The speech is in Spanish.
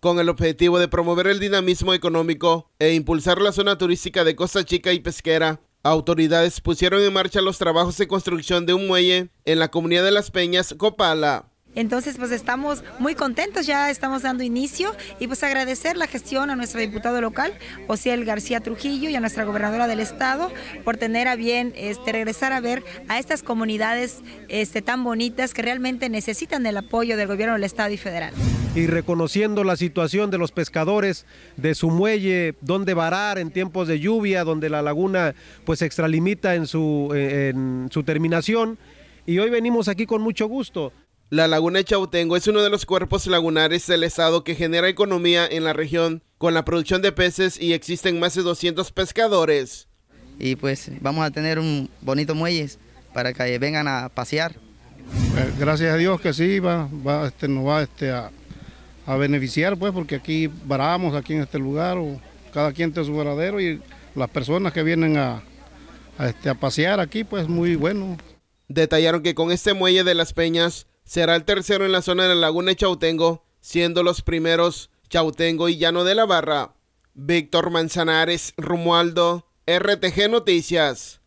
con el objetivo de promover el dinamismo económico e impulsar la zona turística de Costa Chica y Pesquera. Autoridades pusieron en marcha los trabajos de construcción de un muelle en la comunidad de Las Peñas, Copala. Entonces, pues estamos muy contentos, ya estamos dando inicio y pues agradecer la gestión a nuestro diputado local, El García Trujillo, y a nuestra gobernadora del estado por tener a bien este, regresar a ver a estas comunidades este, tan bonitas que realmente necesitan el apoyo del gobierno del estado y federal y reconociendo la situación de los pescadores de su muelle, donde varar en tiempos de lluvia, donde la laguna pues extralimita eh, en su, terminación. Y hoy venimos aquí con mucho gusto. La laguna de Chautengo es uno de los cuerpos lagunares del estado que genera economía en la región con la producción de peces y existen más de 200 pescadores. Y pues vamos a tener un bonito muelle para que vengan a pasear. Eh, gracias a Dios que sí, va, este, nos va este, a, a beneficiar, pues, porque aquí varamos, aquí en este lugar, o cada quien tiene su verdadero y las personas que vienen a, este, a pasear aquí, pues, muy bueno. Detallaron que con este muelle de las Peñas será el tercero en la zona de la Laguna de Chautengo, siendo los primeros Chautengo y Llano de la Barra. Víctor Manzanares, Rumualdo, RTG Noticias.